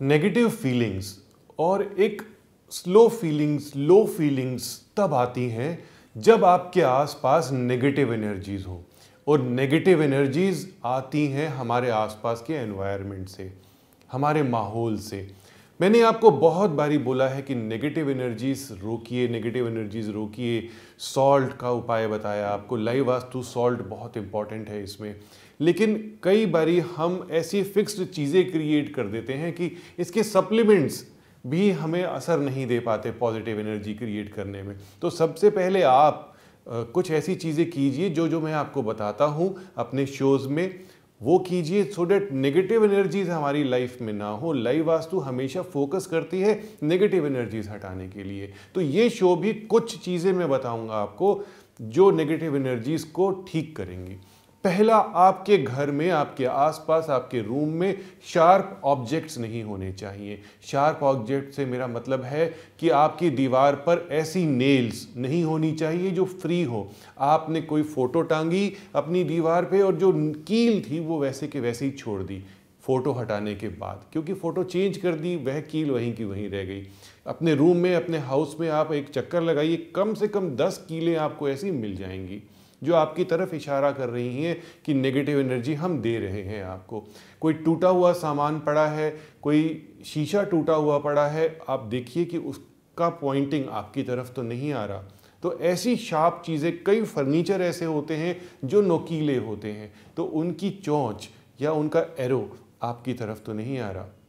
negative feelings और एक slow feelings लो feelings तब आती हैं जब आपके आसपास नेगेटिव एनर्जीज हो और नेगेटिव एनर्जीज आती हैं हमारे आसपास के एनवायरनमेंट से हमारे माहौल से मैंने आपको बहुत बारी बोला है कि नेगेटिव एनर्जीज रोकिए नेगेटिव एनर्जीज रोकिए सॉल्ट का उपाय बताया आपको लाइव वास्तु सॉल्ट बहुत इंपॉर्टेंट है इसमें लेकिन कई बारी हम ऐसी फिक्स्ड चीज़ें क्रिएट कर देते हैं कि इसके सप्लीमेंट्स भी हमें असर नहीं दे पाते पॉजिटिव एनर्जी क्रिएट करने में तो सबसे पहले आप कुछ ऐसी चीज़ें कीजिए जो जो मैं आपको बताता हूँ अपने शोज़ में वो कीजिए सो डेट नेगेटिव एनर्जीज हमारी लाइफ में ना हो लाइव वास्तु हमेशा फोकस करती है नेगेटिव एनर्जीज हटाने के लिए तो ये शो भी कुछ चीज़ें मैं बताऊंगा आपको जो नेगेटिव एनर्जीज को ठीक करेंगी पहला आपके घर में आपके आसपास आपके रूम में शार्प ऑब्जेक्ट्स नहीं होने चाहिए शार्प ऑब्जेक्ट से मेरा मतलब है कि आपकी दीवार पर ऐसी नेल्स नहीं होनी चाहिए जो फ्री हो आपने कोई फ़ोटो टांगी अपनी दीवार पे और जो कील थी वो वैसे के वैसे ही छोड़ दी फ़ोटो हटाने के बाद क्योंकि फ़ोटो चेंज कर दी वह कील वहीं की वहीं रह गई अपने रूम में अपने हाउस में आप एक चक्कर लगाइए कम से कम दस कीलें आपको ऐसी मिल जाएंगी जो आपकी तरफ इशारा कर रही हैं कि नेगेटिव एनर्जी हम दे रहे हैं आपको कोई टूटा हुआ सामान पड़ा है कोई शीशा टूटा हुआ पड़ा है आप देखिए कि उसका पॉइंटिंग आपकी तरफ तो नहीं आ रहा तो ऐसी शार्प चीज़ें कई फर्नीचर ऐसे होते हैं जो नोकीले होते हैं तो उनकी चोंच या उनका एरो आपकी तरफ तो नहीं आ रहा